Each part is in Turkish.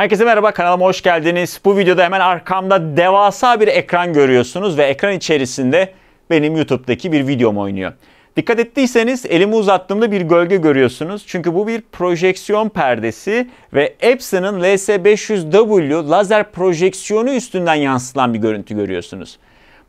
Herkese merhaba kanalıma hoş geldiniz. Bu videoda hemen arkamda devasa bir ekran görüyorsunuz ve ekran içerisinde benim YouTube'daki bir videom oynuyor. Dikkat ettiyseniz elimi uzattığımda bir gölge görüyorsunuz. Çünkü bu bir projeksiyon perdesi ve Epson'ın LS500W lazer projeksiyonu üstünden yansıtılan bir görüntü görüyorsunuz.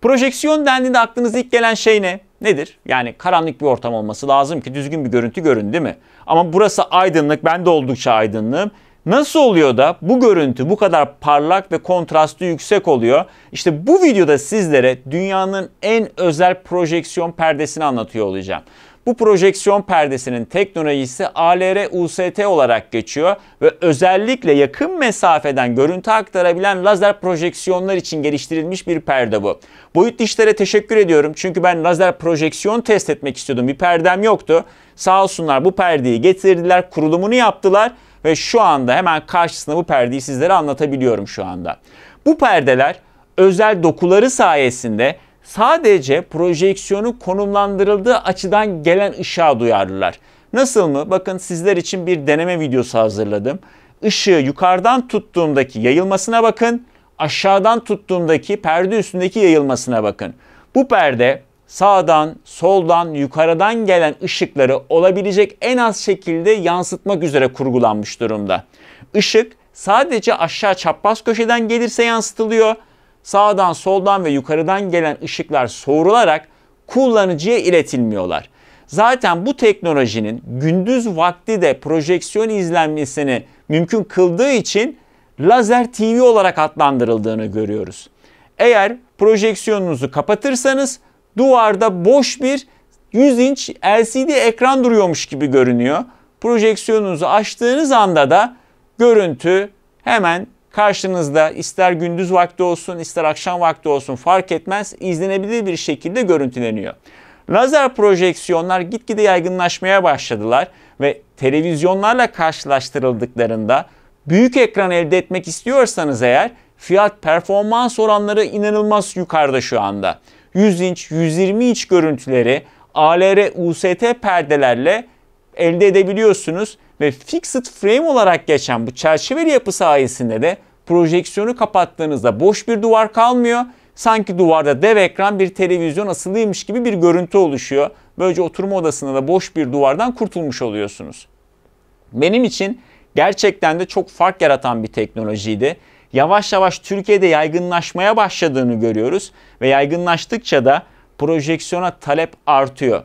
Projeksiyon dendiğinde aklınıza ilk gelen şey ne? Nedir? Yani karanlık bir ortam olması lazım ki düzgün bir görüntü görün değil mi? Ama burası aydınlık, ben de oldukça aydınlığım Nasıl oluyor da bu görüntü bu kadar parlak ve kontrastı yüksek oluyor? İşte bu videoda sizlere dünyanın en özel projeksiyon perdesini anlatıyor olacağım. Bu projeksiyon perdesinin teknolojisi ALR-UST olarak geçiyor ve özellikle yakın mesafeden görüntü aktarabilen lazer projeksiyonlar için geliştirilmiş bir perde bu. Boyut dişlere teşekkür ediyorum çünkü ben lazer projeksiyon test etmek istiyordum bir perdem yoktu. Sağ olsunlar bu perdeyi getirdiler kurulumunu yaptılar ve şu anda hemen karşısında bu perdeyi sizlere anlatabiliyorum şu anda. Bu perdeler özel dokuları sayesinde sadece projeksiyonun konumlandırıldığı açıdan gelen ışığa duyarlılar. Nasıl mı? Bakın sizler için bir deneme videosu hazırladım. Işığı yukarıdan tuttuğumdaki yayılmasına bakın. Aşağıdan tuttuğumdaki perde üstündeki yayılmasına bakın. Bu perde sağdan, soldan, yukarıdan gelen ışıkları olabilecek en az şekilde yansıtmak üzere kurgulanmış durumda. Işık sadece aşağı çapraz köşeden gelirse yansıtılıyor. Sağdan, soldan ve yukarıdan gelen ışıklar soğurularak kullanıcıya iletilmiyorlar. Zaten bu teknolojinin gündüz vakti de projeksiyon izlenmesini mümkün kıldığı için lazer TV olarak adlandırıldığını görüyoruz. Eğer projeksiyonunuzu kapatırsanız duvarda boş bir 100 inç LCD ekran duruyormuş gibi görünüyor. Projeksiyonunuzu açtığınız anda da görüntü hemen karşınızda ister gündüz vakti olsun ister akşam vakti olsun fark etmez izlenebilir bir şekilde görüntüleniyor. Lazer projeksiyonlar gitgide yaygınlaşmaya başladılar ve televizyonlarla karşılaştırıldıklarında büyük ekran elde etmek istiyorsanız eğer fiyat performans oranları inanılmaz yukarıda şu anda. 100 inç, 120 inç görüntüleri ALR UST perdelerle elde edebiliyorsunuz ve fixed frame olarak geçen bu çerçeveli yapı sayesinde de projeksiyonu kapattığınızda boş bir duvar kalmıyor. Sanki duvarda dev ekran bir televizyon asılıymış gibi bir görüntü oluşuyor. Böylece oturma odasında da boş bir duvardan kurtulmuş oluyorsunuz. Benim için gerçekten de çok fark yaratan bir teknolojiydi yavaş yavaş Türkiye'de yaygınlaşmaya başladığını görüyoruz ve yaygınlaştıkça da projeksiyona talep artıyor.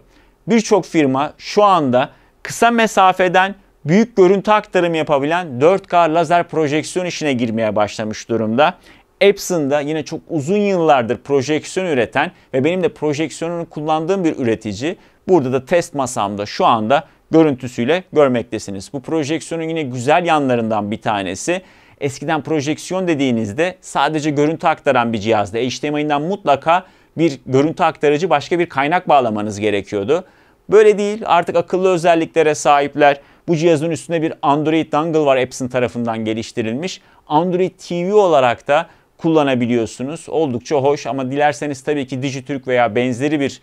Birçok firma şu anda kısa mesafeden büyük görüntü aktarım yapabilen 4K lazer projeksiyon işine girmeye başlamış durumda. Epson da yine çok uzun yıllardır projeksiyon üreten ve benim de projeksiyonunu kullandığım bir üretici. Burada da test masamda şu anda görüntüsüyle görmektesiniz. Bu projeksiyonun yine güzel yanlarından bir tanesi Eskiden projeksiyon dediğinizde sadece görüntü aktaran bir cihazdı. HDMI'den mutlaka bir görüntü aktarıcı başka bir kaynak bağlamanız gerekiyordu. Böyle değil artık akıllı özelliklere sahipler. Bu cihazın üstüne bir Android dongle var Epson tarafından geliştirilmiş. Android TV olarak da kullanabiliyorsunuz. Oldukça hoş ama dilerseniz tabii ki Dijitürk veya benzeri bir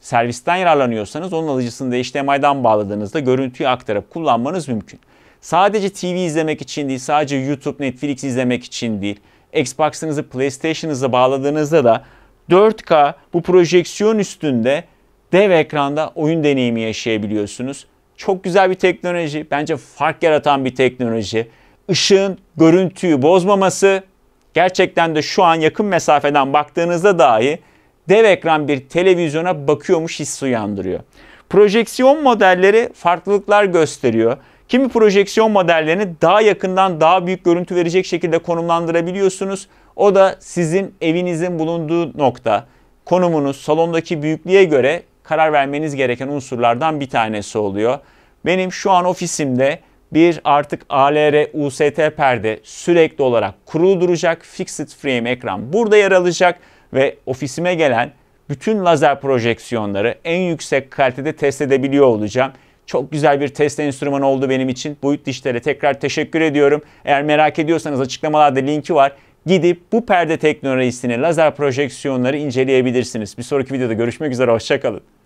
servisten yararlanıyorsanız onun alıcısını da HDMI'den bağladığınızda görüntüyü aktarıp kullanmanız mümkün. Sadece TV izlemek için değil, sadece YouTube, Netflix izlemek için değil. Xbox'ınızı PlayStation'ınıza bağladığınızda da 4K bu projeksiyon üstünde dev ekranda oyun deneyimi yaşayabiliyorsunuz. Çok güzel bir teknoloji. Bence fark yaratan bir teknoloji. Işığın görüntüyü bozmaması gerçekten de şu an yakın mesafeden baktığınızda dahi dev ekran bir televizyona bakıyormuş hissi uyandırıyor. Projeksiyon modelleri farklılıklar gösteriyor. Kimi projeksiyon modellerini daha yakından daha büyük görüntü verecek şekilde konumlandırabiliyorsunuz. O da sizin evinizin bulunduğu nokta, konumunuz, salondaki büyüklüğe göre karar vermeniz gereken unsurlardan bir tanesi oluyor. Benim şu an ofisimde bir artık ALR UST perde sürekli olarak kurulu duracak fixed frame ekran burada yer alacak ve ofisime gelen bütün lazer projeksiyonları en yüksek kalitede test edebiliyor olacağım. Çok güzel bir test enstrümanı oldu benim için. Boyut dişlere tekrar teşekkür ediyorum. Eğer merak ediyorsanız açıklamalarda linki var. Gidip bu perde teknolojisini, lazer projeksiyonları inceleyebilirsiniz. Bir sonraki videoda görüşmek üzere, hoşçakalın.